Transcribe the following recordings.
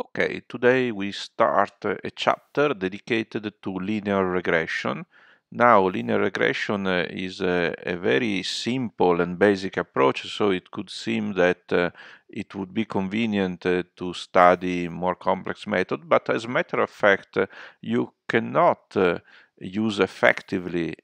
Okay, today we start a chapter dedicated to linear regression. Now, linear regression uh, is a, a very simple and basic approach, so it could seem that uh, it would be convenient uh, to study more complex method, but as a matter of fact, uh, you cannot uh, use effectively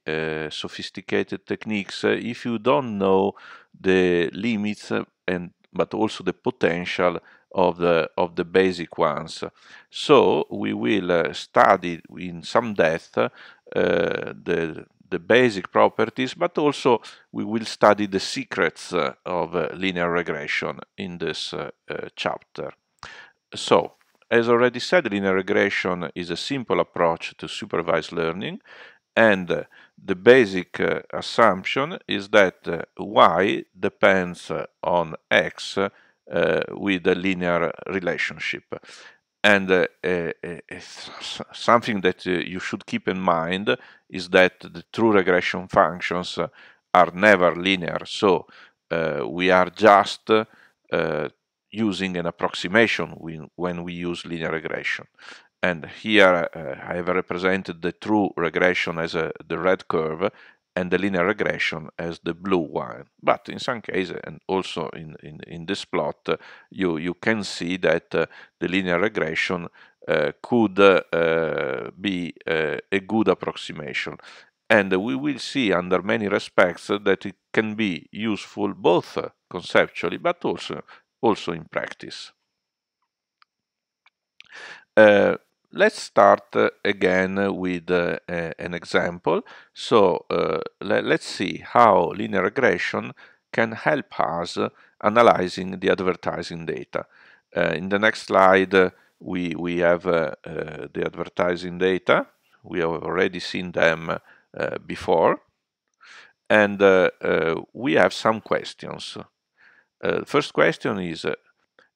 sophisticated techniques if you don't know the limits and but also the potential of the of the basic ones. So we will uh, study in some depth uh, the the basic properties, but also we will study the secrets uh, of uh, linear regression in this uh, uh, chapter. So, as already said, linear regression is a simple approach to supervised learning, and the basic assumption is that y depends on x uh, with a linear relationship. And uh, uh, something that you should keep in mind is that the true regression functions are never linear. So we are just using an approximation when we use linear regression. And here uh, I have represented the true regression as a, the red curve, and the linear regression as the blue one. But in some cases, and also in, in, in this plot, uh, you, you can see that uh, the linear regression uh, could uh, be uh, a good approximation. And we will see under many respects that it can be useful both conceptually but also, also in practice. Uh, let's start uh, again with uh, an example. So uh, le let's see how linear regression can help us analyzing the advertising data. Uh, in the next slide, uh, we, we have uh, the advertising data. We have already seen them before. And we have some questions. first question is,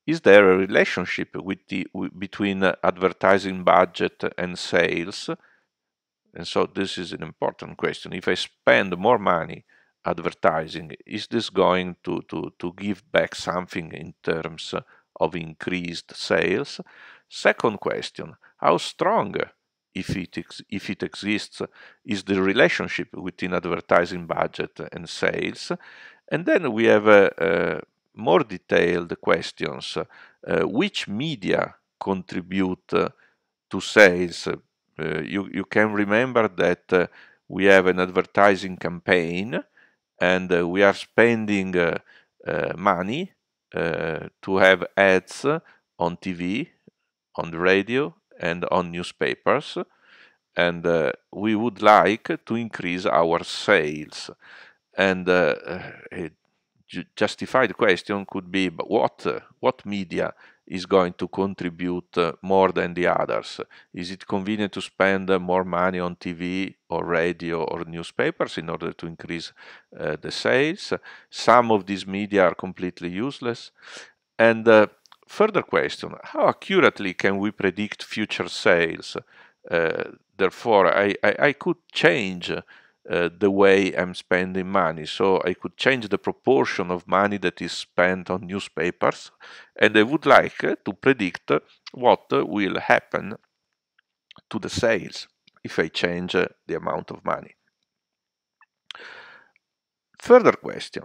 is there a relationship with the, between uh, advertising budget and sales? And so this is an important question. If I spend more money advertising, is this going to, to, to give back something in terms of increased sales? Second question, how strong, if it, if it exists, is the relationship between advertising budget and sales? And then we have a, a more detailed questions. Uh, which media contribute uh, to sales? Uh, you, you can remember that we have an advertising campaign and uh, we are spending uh, uh, money to have ads on TV, on the radio, and on newspapers. And we would like to increase our sales. And it Justify justified question could be but what what media is going to contribute uh, more than the others is it convenient to spend uh, more money on tv or radio or newspapers in order to increase uh, the sales some of these media are completely useless and uh, further question how accurately can we predict future sales uh, therefore I, I, I could change uh, the way I'm spending money. So I could change the proportion of money that is spent on newspapers, and I would like uh, to predict what will happen to the sales if I change uh, the amount of money. Further question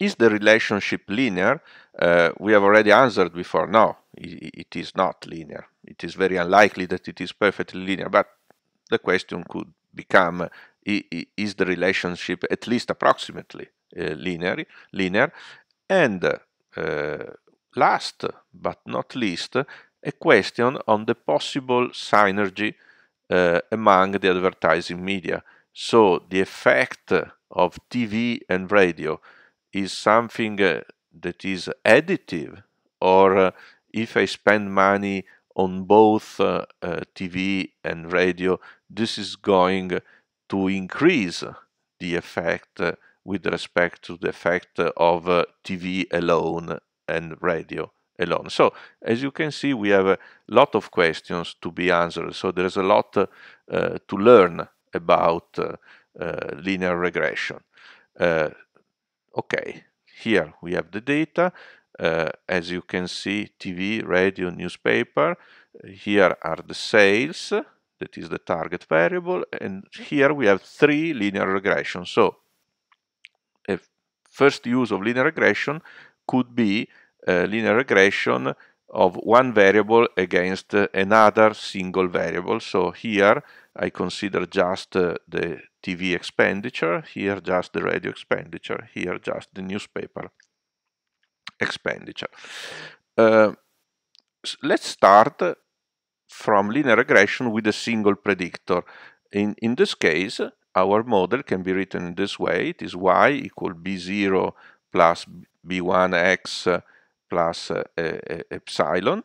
Is the relationship linear? Uh, we have already answered before no, it, it is not linear. It is very unlikely that it is perfectly linear, but the question could become is the relationship at least approximately uh, linear, linear. And uh, last but not least, a question on the possible synergy uh, among the advertising media. So the effect of TV and radio is something uh, that is additive, or uh, if I spend money on both uh, TV and radio, this is going to increase the effect with respect to the effect of uh, TV alone and radio alone. So as you can see, we have a lot of questions to be answered. So there's a lot uh, to learn about uh, uh, linear regression. Uh, okay, here we have the data. Uh, as you can see, TV, radio, newspaper. Here are the sales that is the target variable. And mm-hmm. here we have three linear regressions. So a first use of linear regression could be linear regression of one variable against another single variable. So here I consider just uh, the TV expenditure, here just the radio expenditure, here just the newspaper expenditure. Uh, let's start from linear regression with a single predictor. In, in this case, our model can be written in this way. It is y equal b0 plus b1x plus uh, epsilon,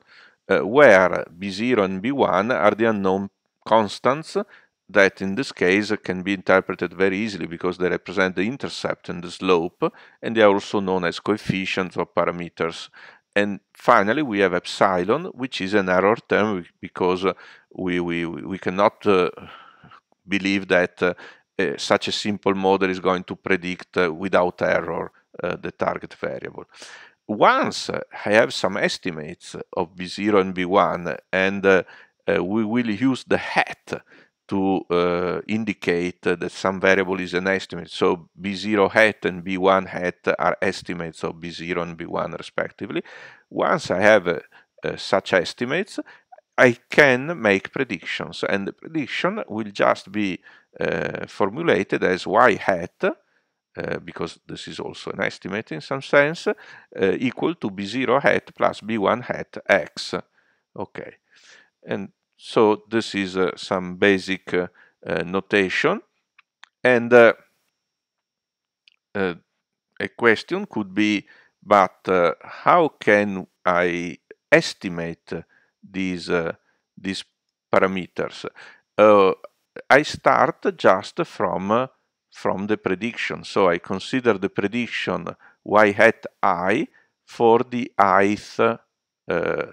uh, where b0 and b1 are the unknown constants that in this case can be interpreted very easily because they represent the intercept and the slope and they are also known as coefficients or parameters and finally, we have epsilon, which is an error term because we, we, we cannot uh, believe that uh, uh, such a simple model is going to predict uh, without error uh, the target variable. Once uh, I have some estimates of B0 and B1, and eh, we will use the hat to uh, indicate that some variable is an estimate. So B0 hat and B1 hat are estimates of B0 and B1 respectively. Once I have uh, uh, such estimates, I can make predictions and the prediction will just be uh, formulated as Y hat uh, because this is also an estimate in some sense, uh, equal to B0 hat plus B1 hat X. Okay, and so this is uh, some basic uh, uh notation. And uh, uh, a question could be, but how can I estimate these, these parameters? I start just from, from the prediction. So I consider the prediction y hat i for the ith uh,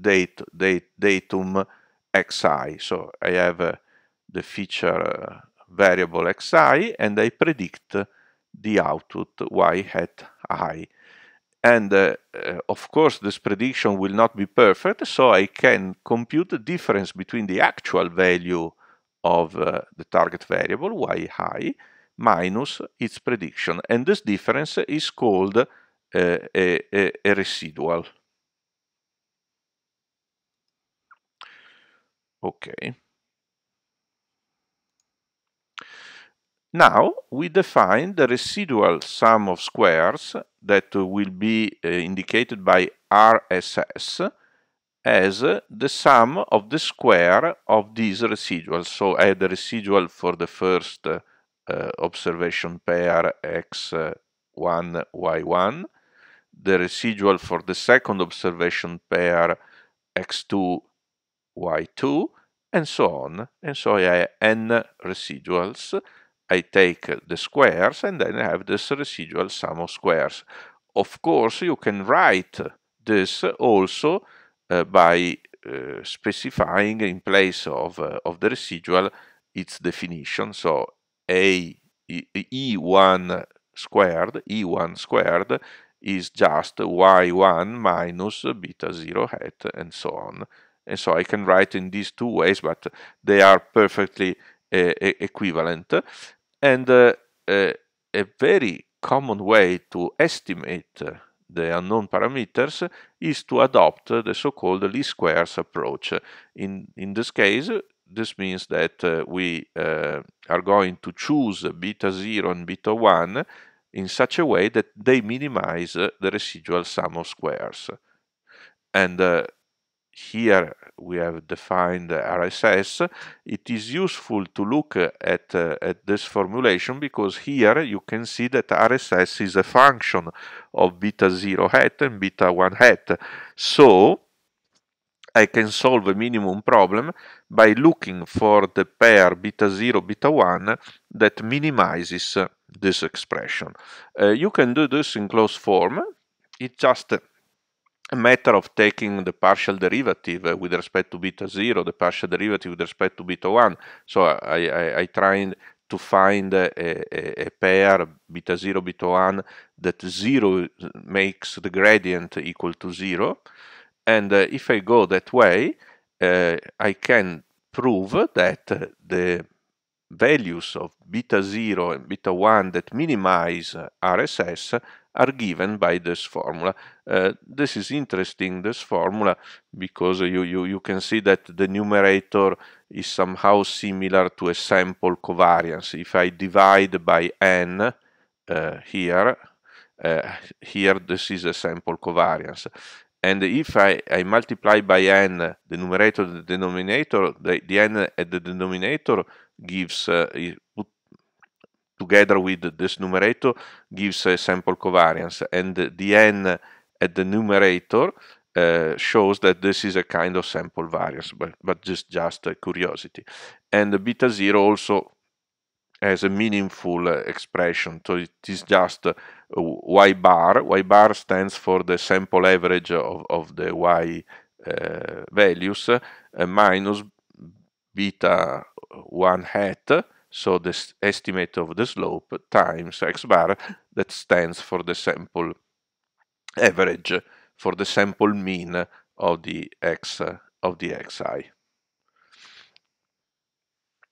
date, date, datum xi. So I have uh, the feature uh, variable xi and I predict the output y hat i. And uh, uh, of course, this prediction will not be perfect, so I can compute the difference between the actual value of uh, the target variable y high minus its prediction. And this difference is called uh, a, a, a residual. Okay. Now we define the residual sum of squares that will be uh, indicated by RSS as the sum of the square of these residuals. So I the residual for the first uh, observation pair x1, y1, the residual for the second observation pair x2, y2, and so on. And so I have n residuals. I take the squares and then I have this residual sum of squares. Of course, you can write this also uh, by uh, specifying in place of, uh, of the residual its definition. So a e e, e1 squared, e1 squared is just y1 minus beta 0 hat and so on. And so I can write in these two ways, but they are perfectly uh, equivalent. And uh, a very common way to estimate the unknown parameters is to adopt the so-called least squares approach. In, in this case, this means that we are going to choose beta 0 and beta 1 in such a way that they minimize the residual sum of squares. And here we have defined RSS, it is useful to look at, uh, at this formulation because here you can see that RSS is a function of beta 0 hat and beta 1 hat. So I can solve a minimum problem by looking for the pair beta 0, beta 1 that minimizes this expression. Uh, you can do this in closed form. It just a matter of taking the partial derivative uh, with respect to beta 0, the partial derivative with respect to beta 1. So uh, I, I, I to find a, a, a, pair beta 0, beta 1 that 0 makes the gradient equal to 0. And uh, if I go that way, uh, I can prove that uh, the values of beta 0 and beta 1 that minimize uh, RSS are given by this formula. Uh, this is interesting, this formula, because you, you, you can see that the numerator is somehow similar to a sample covariance. If I divide by n uh, here, uh, here this is a sample covariance. And if I, I multiply by n the numerator the denominator, the, the n at the denominator gives, uh, put together with this numerator gives a sample covariance and the n at the numerator uh, shows that this is a kind of sample variance but, but just just a curiosity and the beta 0 also has a meaningful uh, expression so it is just uh, y bar y bar stands for the sample average of, of the y uh, values uh, minus beta 1 hat so the estimate of the slope times x bar that stands for the sample average, for the sample mean of the x of the xi.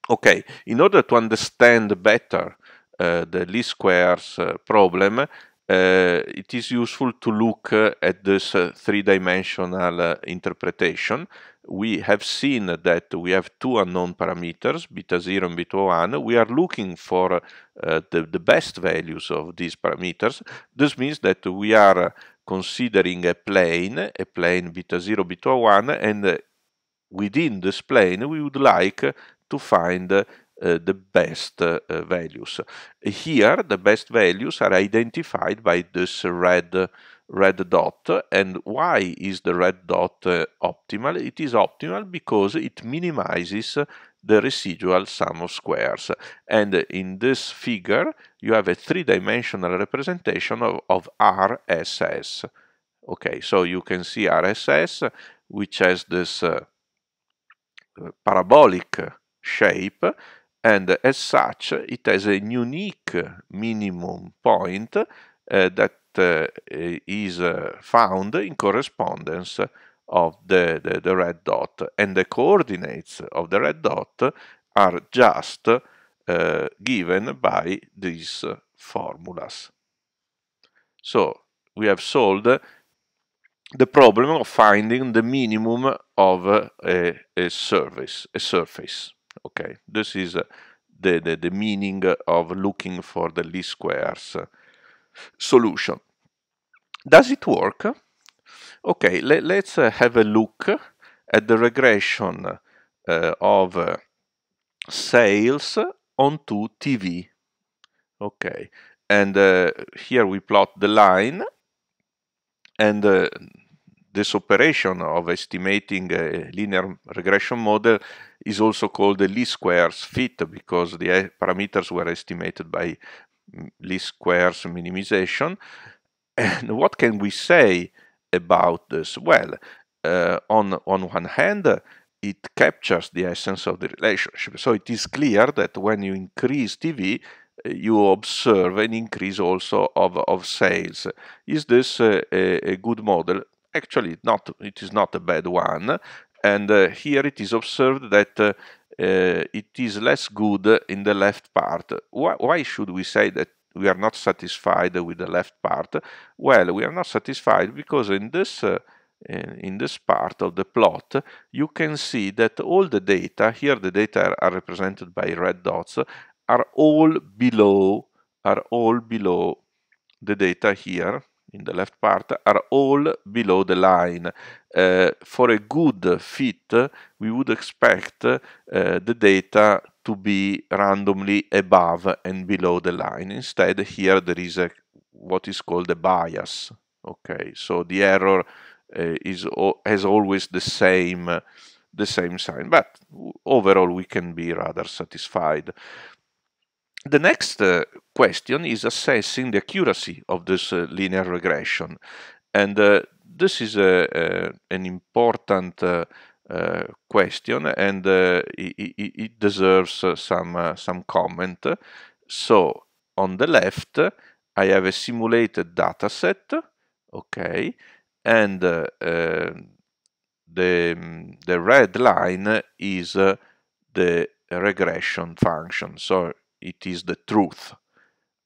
Okay, in order to understand better uh, the least squares uh, problem, uh, it is useful to look uh, at this uh, three-dimensional interpretation. We have seen that we have two unknown parameters, beta 0 and beta 1. We are looking for the, the, best values of these parameters. This means that we are considering a plane, a plane beta 0, beta 1, and within this plane we would like to find Eh, the best eh, values. Here, the best values are identified by this red red dot and why is the red dot uh, optimal it is optimal because it minimizes the residual sum of squares and in this figure you have a three-dimensional representation of, of, RSS okay so you can see RSS which has this uh, parabolic shape and as such it has a unique minimum point uh, that uh, is uh, found in correspondence of the, the, the, red dot and the coordinates of the red dot are just uh, given by these formulas. So we have solved the problem of finding the minimum of a, a, service, a surface. Okay, this is uh, the, the, the meaning of looking for the least squares uh, solution. Does it work? Okay, let, us uh, have a look at the regression uh, of uh, sales onto TV. Okay, and uh, here we plot the line and this operation of estimating a linear regression model is also called the least squares fit because the eh, parameters were estimated by mm, least squares minimization. And what can we say about this? Well, uh, on, on one hand, it captures the essence of the relationship. So it is clear that when you increase TV, you observe an increase also of, of sales. Is this a, a, a good model? actually not it is not a bad one and uh, here it is observed that uh, uh, it is less good in the left part why, why should we say that we are not satisfied with the left part well we are not satisfied because in this uh, in this part of the plot, you can see that all the data, here the data are represented by red dots, are all below, are all below the data here in the left part are all below the line. Uh, for a good fit, we would expect uh, the data to be randomly above and below the line. Instead, here there is a, what is called a bias. Okay, so the error uh, is has always the same the same sign, but overall we can be rather satisfied. The next uh, question is assessing the accuracy of this uh, linear regression. And uh, this is a, an important uh, uh, question and uh, it, it, deserves some, some comment. So on the left, I have a simulated data set, okay, and um, the, the red line is the regression function. So it is the truth.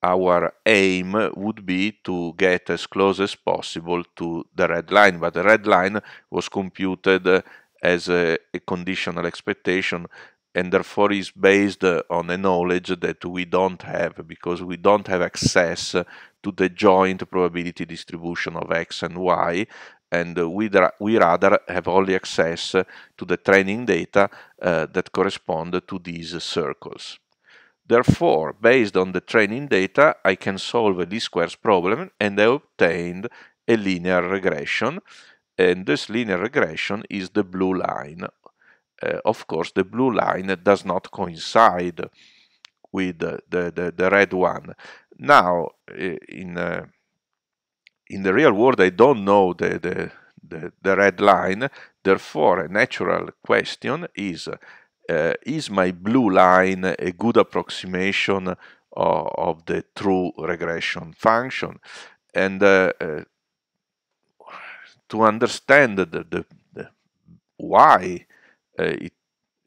Our aim would be to get as close as possible to the red line, but the red line was computed as a, a conditional expectation and therefore is based on a knowledge that we don't have because we don't have access to the joint probability distribution of x and y and we, we rather have only access to the training data uh, that correspond to these circles. Therefore, based on the training data, I can solve a least-squares problem and I obtained a linear regression. And this linear regression is the blue line. Uh, of course, the blue line does not coincide with the, the, the red one. Now, uh, in, uh, in the real world, I don't know the, the, the, the red line. Therefore, a natural question is uh, is my blue line a good approximation of, of the true regression function? And uh, uh, to understand the, the, the why uh, it,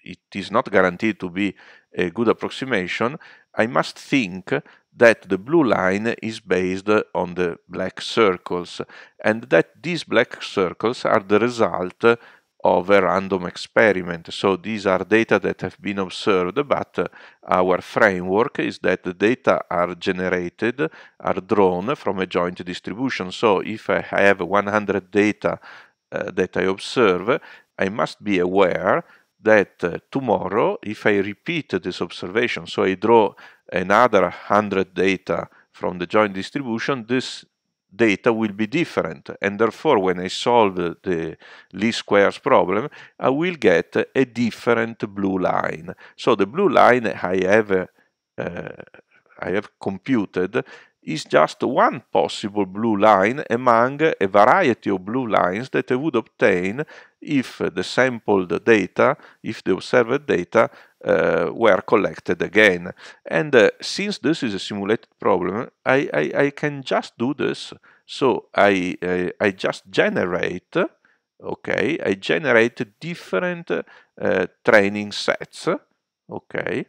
it is not guaranteed to be a good approximation, I must think that the blue line is based on the black circles and that these black circles are the result of a random experiment. So these are data that have been observed, but our framework is that the data are generated, are drawn from a joint distribution. So if I have 100 data uh, that I observe, I must be aware that uh, tomorrow, if I repeat this observation, so I draw another 100 data from the joint distribution, this data will be different and therefore when I solve the least squares problem I will get a different blue line. So the blue line I have, uh, I have computed is just one possible blue line among a variety of blue lines that I would obtain if the sampled data, if the observed data uh, were collected again. And uh, since this is a simulated problem, I, I, I can just do this. So I, I, I just generate, okay, I generate different uh, training sets, okay,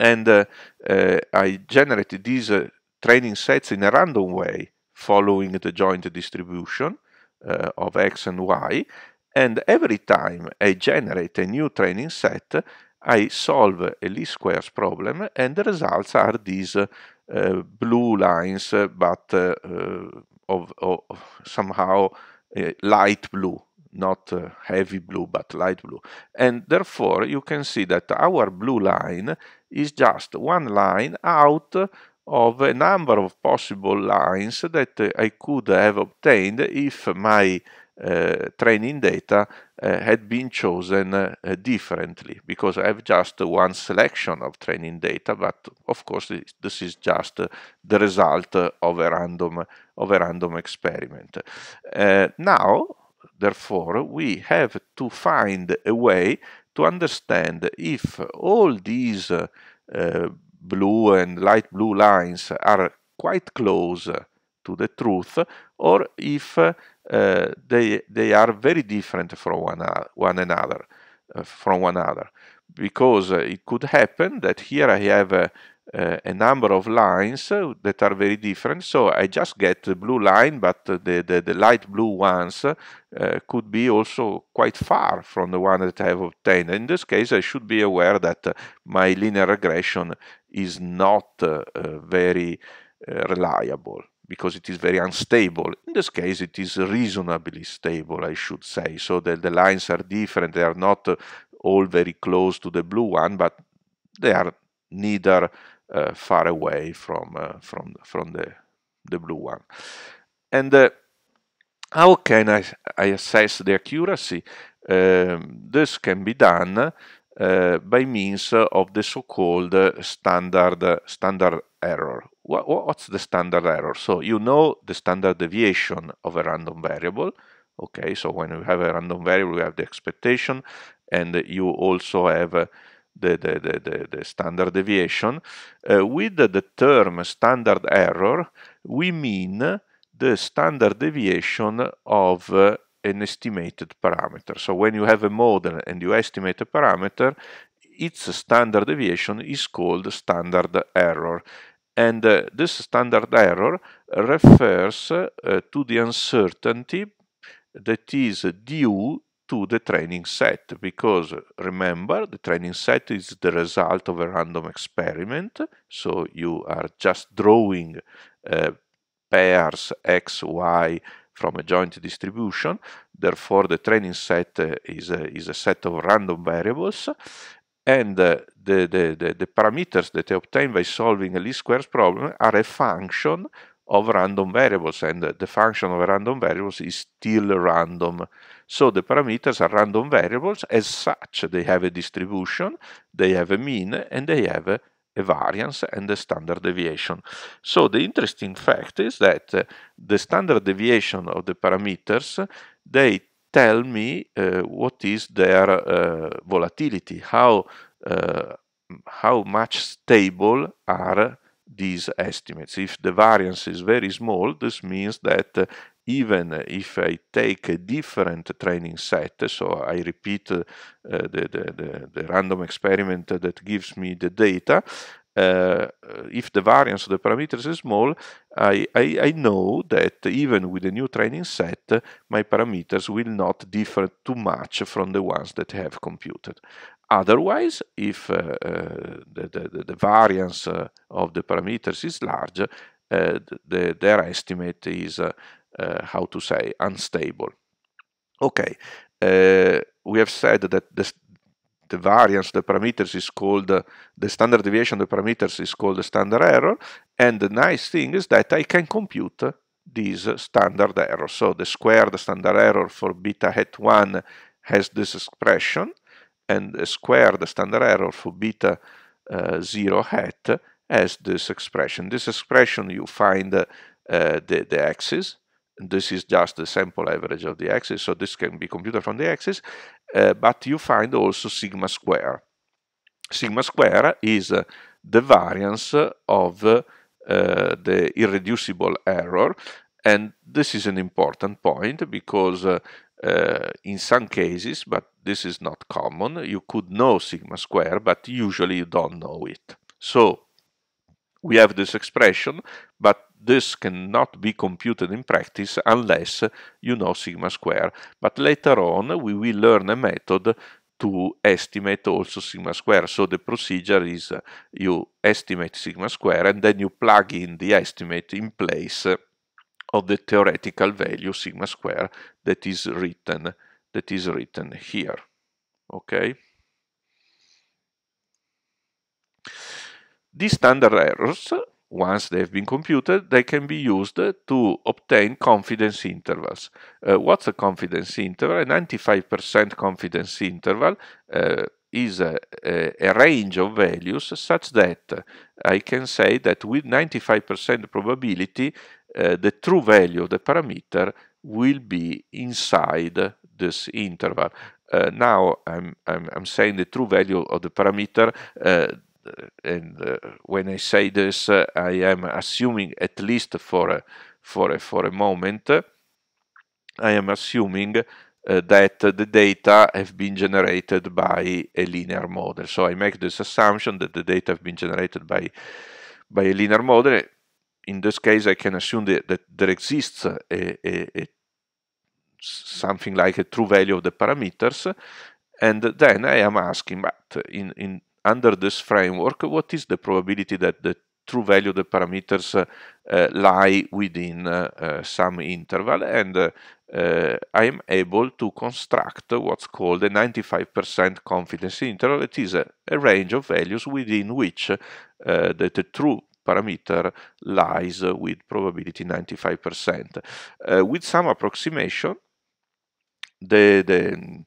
and uh, uh, I generate these uh, training sets in a random way following the joint distribution uh, of X and Y, and every time I generate a new training set, I solve a least squares problem, and the results are these uh, blue lines, but eh, of, of, somehow light blue, not heavy blue, but light blue. And therefore, you can see that our blue line is just one line out of a number of possible lines that I could have obtained if my uh, training data uh, had been chosen uh, differently because I have just one selection of training data but of course this, this is just the result of a random of a random experiment now therefore we have to find a way to understand if all these blue and light blue lines are quite close to the truth or if uh, they, they are very different from one, one another uh, from one another because it could happen that here I have uh, a number of lines that are very different. So I just get the blue line, but the, the, the light blue ones uh, could be also quite far from the one that I have obtained. In this case, I should be aware that uh, my linear regression is not uh, uh very uh, reliable because it is very unstable. In this case, it is reasonably stable, I should say. So the, the lines are different. They are not all very close to the blue one, but they are neither uh, far away from uh, from from the the blue one. And uh, how can I, I assess the accuracy? Um, this can be done uh, by means of the so-called standard standard error. What, what's the standard error? So you know the standard deviation of a random variable. Okay, so when we have a random variable, we have the expectation, and you also have the, the, the, the, standard deviation. Uh, with the term standard error, we mean the standard deviation of uh, an estimated parameter. So when you have a model and you estimate a parameter, its standard deviation is called standard error. And uh, this standard error refers uh, to the uncertainty that is due to the training set because remember the training set is the result of a random experiment so you are just drawing uh, pairs x y from a joint distribution therefore the training set uh, is, a, is a set of random variables and uh, the, the, the, the parameters that I obtain by solving a least squares problem are a function of random variables and the function of random variables is still random. So the parameters are random variables as such they have a distribution, they have a mean and they have a, a variance and a standard deviation. So the interesting fact is that uh, the standard deviation of the parameters they tell me uh, what is their uh, volatility, how uh, how much stable are these estimates. If the variance is very small, this means that uh, even if I take a different training set, so I repeat uh, the, the, the, the, random experiment that gives me the data, uh, uh, if the variance of the parameters is small, I, I, I, know that even with a new training set, my parameters will not differ too much from the ones that I have computed. Otherwise, if uh, uh, the, the, the, variance uh, of the parameters is large, uh, the, their estimate is, how to say, unstable. Okay, we have said that the the variance, the parameters is called, uh, the standard deviation, the parameters is called the standard error. And the nice thing is that I can compute this standard error. So the squared standard error for beta hat 1 has this expression and square the standard error for beta uh, 0 hat as this expression. This expression you find uh, the, the axis, this is just the sample average of the axis, so this can be computed from the axis, uh, but you find also sigma square. Sigma square is uh, the variance of uh, the irreducible error, and this is an important point because uh, in some cases, but this is not common. You could know sigma square, but usually you don't know it. So we have this expression, but this cannot be computed in practice unless you know sigma square. But later on, we will learn a method to estimate also sigma square. So the procedure is uh, you estimate sigma square and then you plug in the estimate in place of the theoretical value sigma square that is written that is written here. Okay. These standard errors, once they've been computed, they can be used to obtain confidence intervals. Uh, what's a confidence interval? A 95% confidence interval uh, is a, a, range of values such that I can say that with 95% probability, uh, the true value of the parameter will be inside this interval. Uh, now I'm, I'm, I'm, saying the true value of the parameter uh, and uh, when I say this, uh, I am assuming at least for a, for a, for a moment, uh, I am assuming uh, that the data have been generated by a linear model. So I make this assumption that the data have been generated by by a linear model. In this case, I can assume that, that there exists a, a, a something like a true value of the parameters. And then I am asking, but in, in under this framework, what is the probability that the true value of the parameters uh, lie within uh, uh some interval and uh, uh, I am able to construct what's called a 95% confidence interval. It is a, a range of values within which the, the, true parameter lies with probability 95%. with some approximation, the, the,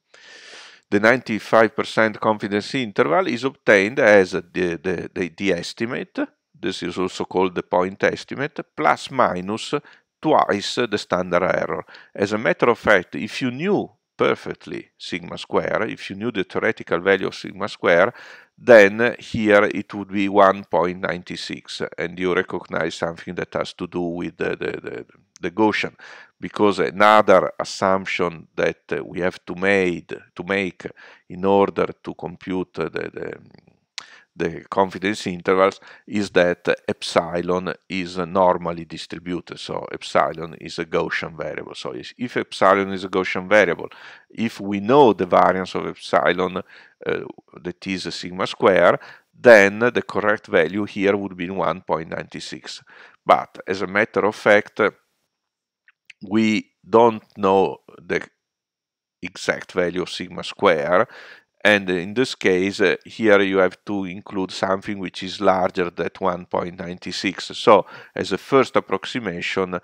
the 95% confidence interval is obtained as the, the, the, the estimate, this is also called the point estimate, plus minus twice the standard error. As a matter of fact, if you knew perfectly sigma square, if you knew the theoretical value of sigma square, then here it would be 1.96 and you recognize something that has to do with the, the, the, the Gaussian because another assumption that we have to made to make in order to compute the, the the confidence intervals is that epsilon is normally distributed. So epsilon is a Gaussian variable. So if epsilon is a Gaussian variable, if we know the variance of epsilon, uh, that is sigma square, then the correct value here would be 1.96. But as a matter of fact, we don't know the exact value of sigma square and in this case uh, here you have to include something which is larger than 1.96 so as a first approximation uh,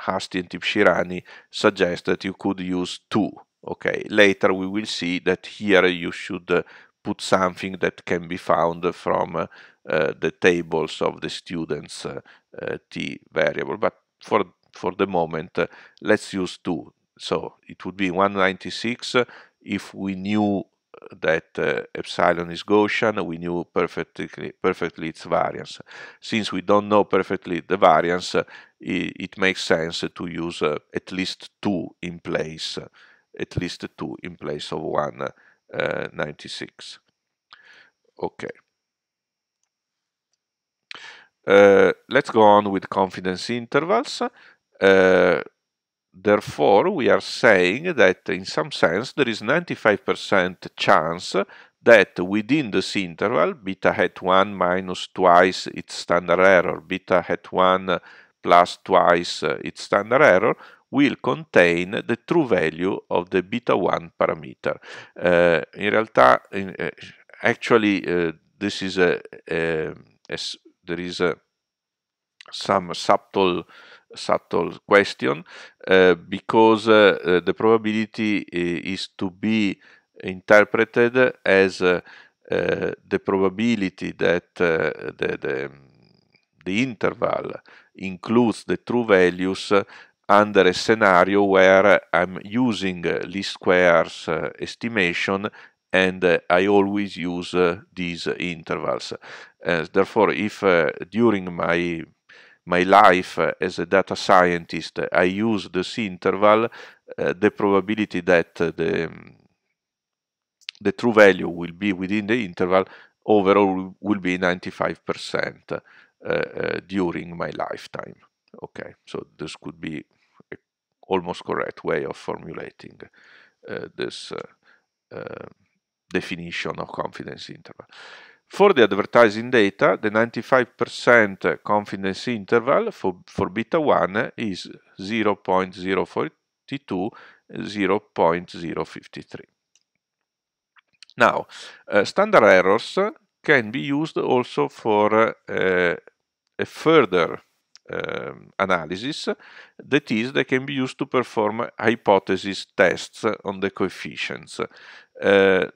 Hasti and Tipshirani suggest that you could use 2 okay later we will see that here you should uh, put something that can be found from uh, the tables of the students uh, uh, t variable but for for the moment, uh, let's use 2. So it would be 196 uh, if we knew uh, that uh, epsilon is Gaussian, we knew perfectly, perfectly its variance. Since we don't know perfectly the variance, it, it makes sense to use uh, at least two in place, at least two in place of 196. Uh, okay. let's go on with confidence intervals. Uh, therefore, we are saying that in some sense there is 95% chance that within this interval, beta hat 1 minus twice its standard error, beta hat 1 plus twice uh, its standard error, will contain the true value of the beta 1 parameter. Uh, in realtà, in, uh, actually, uh, this is a, a, a, there is a, some subtle subtle question eh, because eh, the probability eh, is to be interpreted as the probability that the, the, the interval includes the true values under a scenario where I'm using least squares estimation and uh, I always use uh, these intervals. Uh, therefore, if during my my life as a data scientist, I use the C interval, uh, the probability that the, the true value will be within the interval overall will be 95% uh, uh, during my lifetime. Okay, so this could be a almost correct way of formulating uh, this uh, uh, definition of confidence interval. For the advertising data, the 95% confidence interval for, for beta 1 is 0.042, 0.053. Now, uh, standard errors can be used also for uh, a further um, analysis, that is, they can be used to perform hypothesis tests on the coefficients. Uh,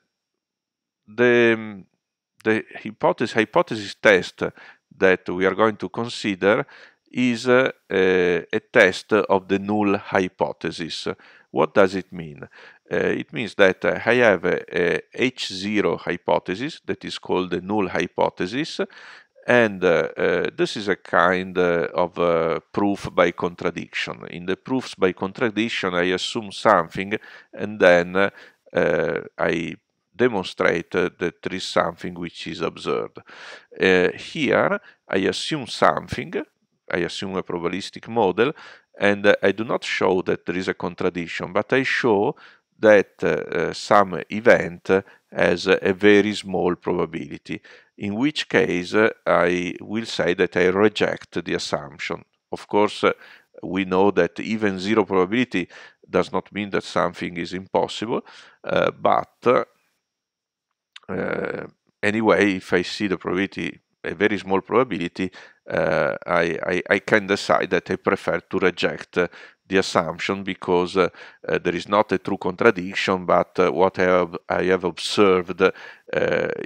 the um, the hypothesis, hypothesis test that we are going to consider is uh, a test of the null hypothesis. What does it mean? Uh, it means that uh, I have a, a H0 hypothesis that is called the null hypothesis and uh, uh, this is a kind uh, of proof by contradiction. In the proofs by contradiction I assume something and then I demonstrate that there is something which is absurd. Uh, here, I assume something, I assume a probabilistic model, and uh, I do not show that there is a contradiction, but I show that uh, uh, some event has a very small probability, in which case uh, I will say that I reject the assumption. Of course, uh, we know that even zero probability does not mean that something is impossible, but uh, anyway, if I see the probability, a very small probability, uh, I, I, I, can decide that I prefer to reject the assumption because uh, uh, there is not a true contradiction, but uh, what I have, I have observed uh,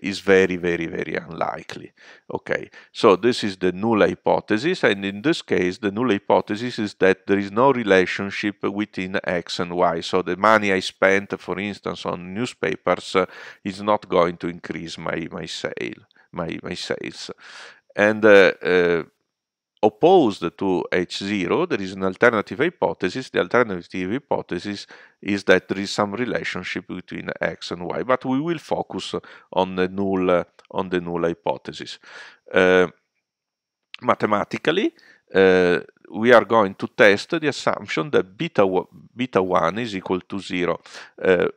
is very, very, very unlikely. Okay, so this is the null hypothesis, and in this case, the null hypothesis is that there is no relationship between X and Y. So the money I spent, for instance, on newspapers uh, is not going to increase my, my sale, my, my sales. And opposed to H0, there is an alternative hypothesis. The alternative hypothesis is that there is some relationship between x and y, but we will focus on the null, on the null hypothesis. Uh, mathematically, uh, we are going to test the assumption that beta, beta 1 is equal to 0 uh,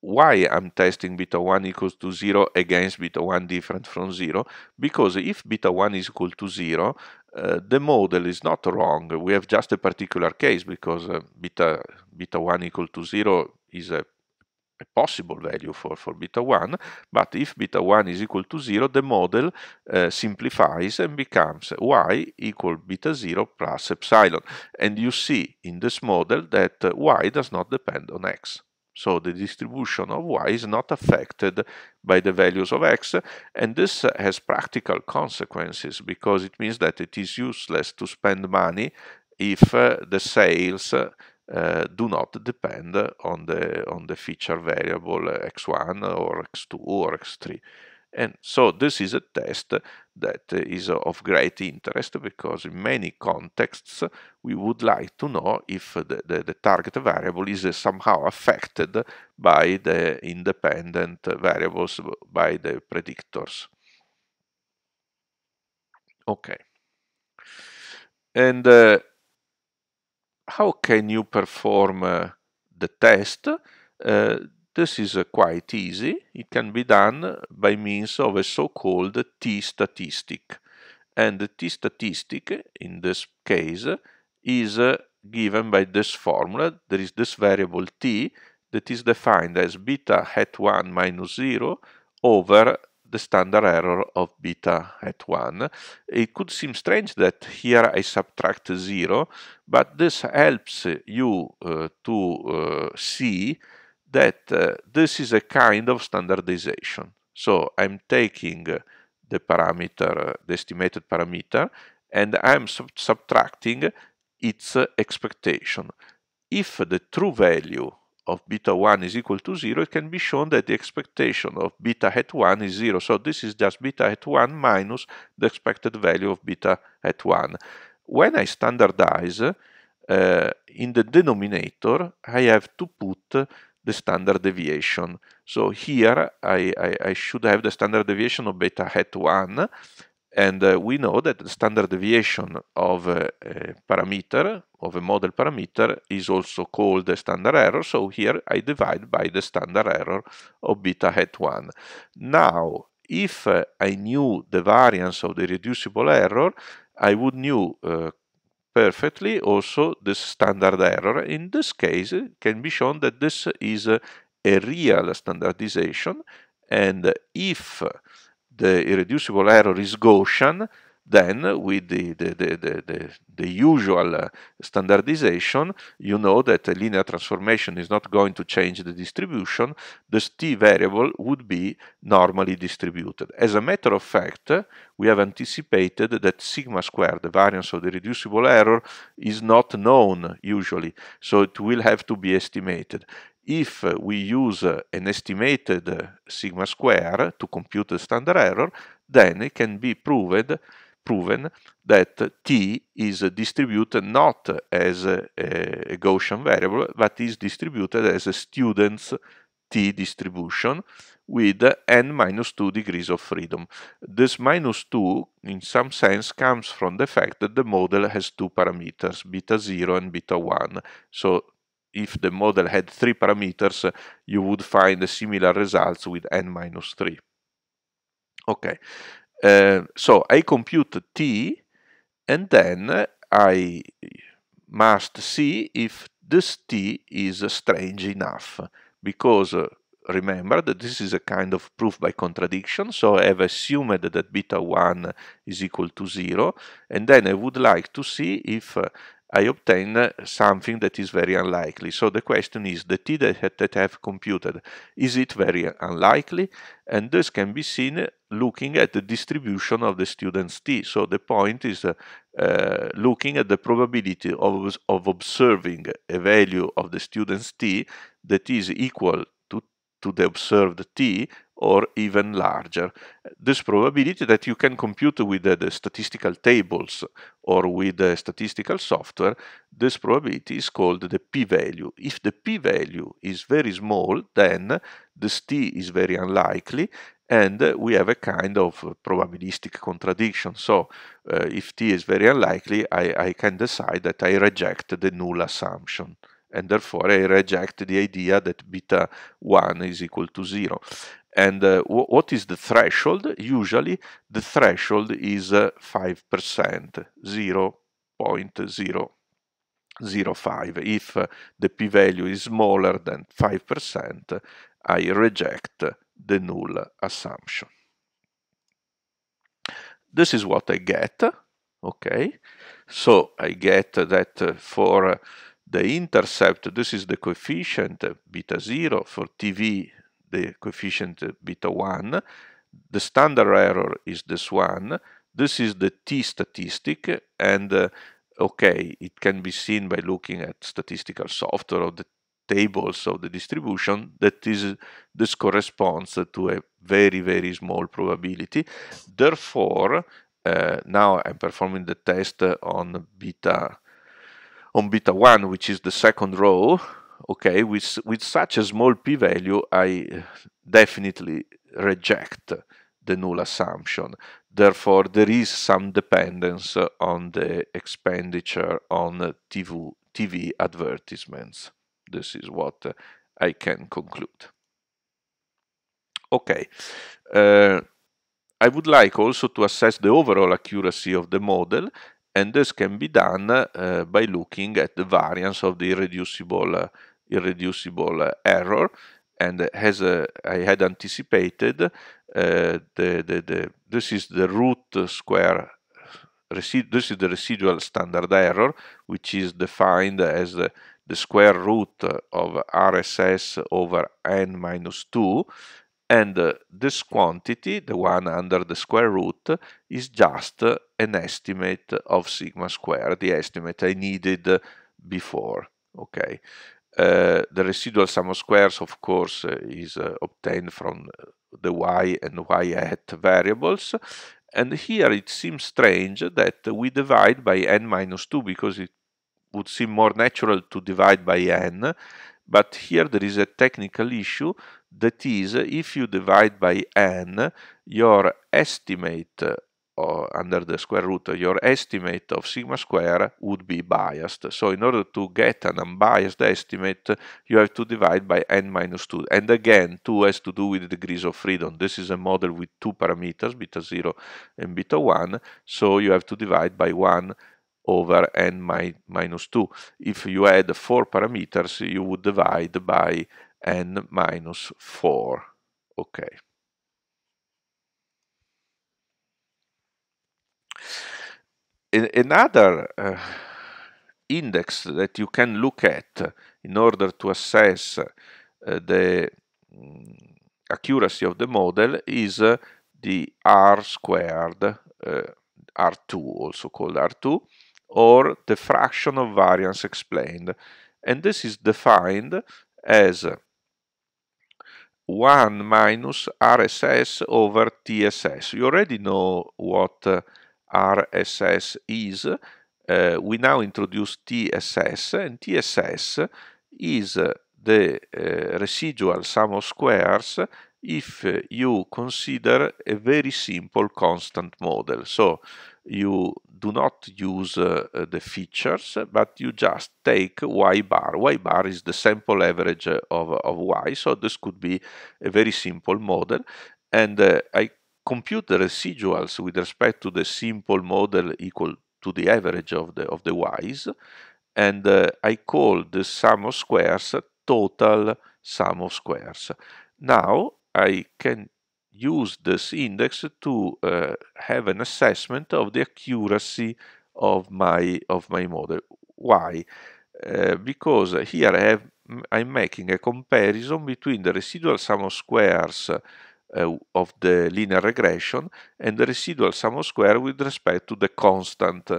why I'm testing beta 1 equals to 0 against beta 1 different from 0 because if beta 1 is equal to 0 uh, the model is not wrong. We have just a particular case because uh, beta, beta 1 equal to 0 is a, a, possible value for, for beta 1, but if beta 1 is equal to 0, the model uh, simplifies and becomes y equal beta 0 plus epsilon. And you see in this model that uh, y does not depend on x. So the distribution of y is not affected by the values of x, and this has practical consequences because it means that it is useless to spend money if uh, the sales uh, do not depend on the on the feature variable uh, x1 or x2 or x3. And so this is a test that is of great interest because in many contexts we would like to know if the, the, the target variable is somehow affected by the independent variables, by the predictors. Okay. And uh, how can you perform uh, the test? Uh, this is quite easy. It can be done by means of a so-called t-statistic. And the t-statistic, in this case, is uh, given by this formula. There is this variable t that is defined as beta hat 1 minus 0 over the standard error of beta hat 1. It could seem strange that here I subtract 0, but this helps you uh, to uh, see that uh, this is a kind of standardization. So I'm taking uh, the parameter, uh, the estimated parameter, and I'm sub subtracting its uh, expectation. If the true value of beta 1 is equal to 0, it can be shown that the expectation of beta hat 1 is 0. So this is just beta hat 1 minus the expected value of beta hat 1. When I standardize, uh, in the denominator, I have to put the standard deviation. So here I, I, I should have the standard deviation of beta hat 1 and uh, we know that the standard deviation of a, a, parameter, of a model parameter, is also called the standard error. So here I divide by the standard error of beta hat 1. Now, if uh, I knew the variance of the reducible error, I would knew uh, perfectly also the standard error. In this case, it can be shown that this is a, a real standardization, and if the irreducible error is Gaussian, then with the, the, the, the, the usual uh, standardization, you know that a linear transformation is not going to change the distribution, the t variable would be normally distributed. As a matter of fact, we have anticipated that sigma squared, the variance of the reducible error, is not known usually, so it will have to be estimated if we use uh, an estimated uh, sigma square to compute the standard error, then it can be proved proven that T is distributed not as a, a Gaussian variable, but is distributed as a student's T distribution with n minus 2 degrees of freedom. This minus 2, in some sense, comes from the fact that the model has two parameters, beta 0 and beta 1. So if the model had three parameters, you would find similar results with n minus 3. Okay, uh, so I compute t and then I must see if this t is strange enough because uh, remember that this is a kind of proof by contradiction so I have assumed that beta 1 is equal to 0 and then I would like to see if uh, I obtain something that is very unlikely. So the question is the t that, that I have computed, is it very unlikely? And this can be seen looking at the distribution of the student's t. So the point is uh, uh, looking at the probability of, of observing a value of the student's t that is equal to, to the observed t or even larger. This probability that you can compute with the, the statistical tables or with the statistical software, this probability is called the p-value. If the p-value is very small, then this t is very unlikely and we have a kind of probabilistic contradiction. So uh, if t is very unlikely, I, I can decide that I reject the null assumption and therefore I reject the idea that beta 1 is equal to 0. And uh, what is the threshold? Usually the threshold is uh, 5%, 0.005. If uh, the p-value is smaller than 5%, I reject the null assumption. This is what I get, okay? So I get that uh, for uh, the intercept, this is the coefficient uh, beta 0 for TV the coefficient beta 1. The standard error is this one. This is the t statistic, and uh, okay, it can be seen by looking at statistical software or the tables of the distribution that is this corresponds to a very very small probability therefore uh, now i'm performing the test on beta on beta 1 which is the second row okay, with, with such a small p-value, I definitely reject the null assumption. Therefore, there is some dependence on the expenditure on TV, TV advertisements. This is what I can conclude. Okay. Uh, I would like also to assess the overall accuracy of the model, and this can be done uh, by looking at the variance of the irreducible eh, irreducible error. And as I had anticipated, uh, the, the, the, this is the root square this is the residual standard error, which is defined as the, the square root of RSS over n minus 2, and uh, this quantity, the one under the square root, is just uh, an estimate of sigma square, the estimate I needed before. Okay, uh, the residual sum of squares, of course, uh, is uh, obtained from the y and y hat variables. And here it seems strange that we divide by n minus 2 because it would seem more natural to divide by n. But here there is a technical issue that is, if you divide by n, your estimate under the square root your estimate of sigma square would be biased. So in order to get an unbiased estimate, you have to divide by n minus 2. And again, 2 has to do with degrees of freedom. This is a model with two parameters, beta 0 and beta 1, so you have to divide by 1 over n mi minus 2. If you add 4 parameters, you would divide by n minus 4. Okay. Another uh, index that you can look at in order to assess uh, the um, accuracy of the model is uh, the R squared, uh, R2 also called R2, or the fraction of variance explained. And this is defined as 1 minus RSS over TSS. You already know what uh, RSS is, uh, we now introduce TSS, and TSS is the uh, residual sum of squares if you consider a very simple constant model. So you do not use eh, the features, but you just take y bar. y bar is the sample average of, of y, so this could be a very simple model. And I compute the residuals with respect to the simple model equal to the average of the, of the y's, and uh, I call the sum of squares total sum of squares. Now I can use this index to uh, have an assessment of the accuracy of my of my model. Why? Uh, because here I have I'm making a comparison between the residual sum of squares uh, of the linear regression and the residual sum of square with respect to the constant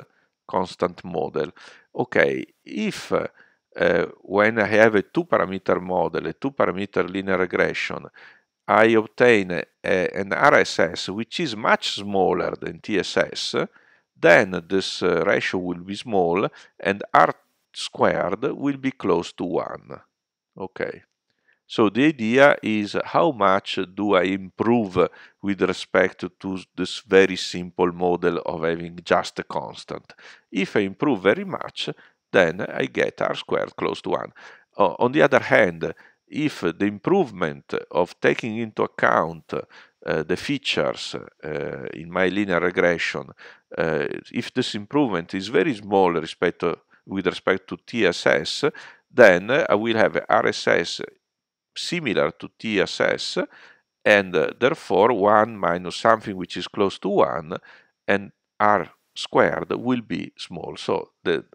constant model. Okay, if eh, when I have a two-parameter model, a two-parameter linear regression, I obtain a, an RSS which is much smaller than TSS, then this eh, ratio will be small and R squared will be close to 1. Okay. So the idea is how much do I improve with respect to this very simple model of having just a constant. If I improve very much, then I get r squared close to 1. on the other hand, if the improvement of taking into account uh, the features uh, in my linear regression, uh, if this improvement is very small respect to, uh, with respect to TSS, then I will have RSS similar to TSS and uh, therefore 1 minus something which is close to 1 and r squared will be small. So the,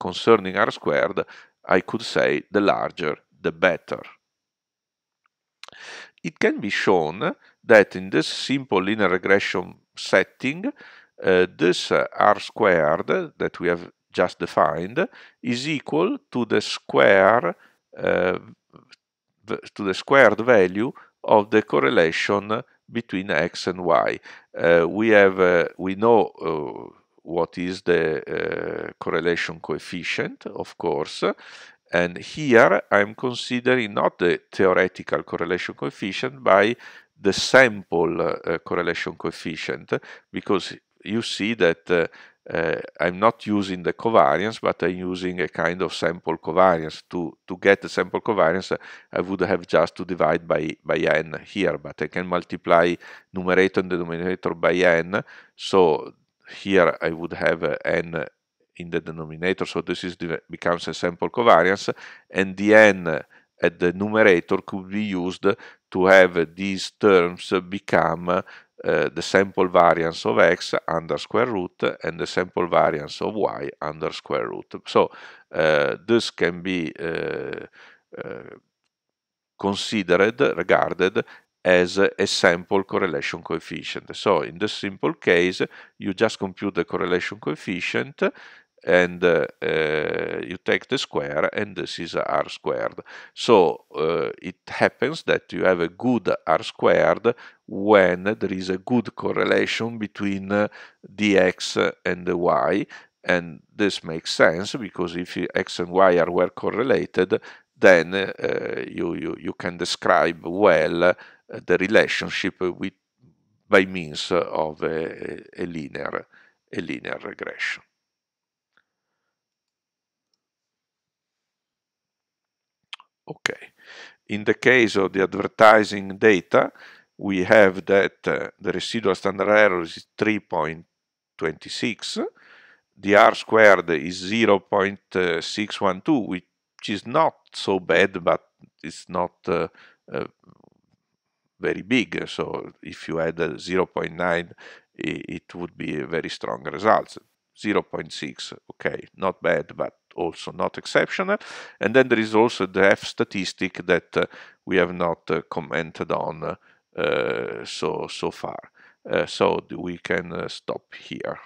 concerning r squared, I could say the larger the better. It can be shown that in this simple linear regression setting, uh, this uh, r squared that we have just defined is equal to the square uh, to the squared value of the correlation between x and y. Uh, we have uh, we know uh, what is the uh, correlation coefficient, of course, and here I'm considering not the theoretical correlation coefficient by the sample uh, correlation coefficient because you see that uh, uh, I'm not using the covariance, but I'm using a kind of sample covariance. To, to get the sample covariance, uh, I would have just to divide by, by n here, but I can multiply numerator and denominator by n. So here I would have uh, n in the denominator, so this is becomes a sample covariance, and the n at the numerator could be used to have these terms become Eh, the sample variance of x under square root and the sample variance of y under square root. So uh, this can be uh, considered, regarded as a sample correlation coefficient. So in this simple case, you just compute the correlation coefficient and uh, uh, you take the square and this is r squared. So uh, it happens that you have a good r squared when there is a good correlation between uh, the x and the y and this makes sense because if x and y are well correlated then uh, you, you, you, can describe well uh, the relationship with, by means of a, a, linear, a linear regression. Okay. In the case of the advertising data, we have that uh, the residual standard error is 3.26, the R squared is 0.612, which is not so bad, but it's not uh, uh, very big. So if you add 0.9, it would be a very strong result. 0.6 okay not bad but also not exceptional and then there is also the f statistic that uh, we have not uh, commented on uh, so so far uh, so we can uh, stop here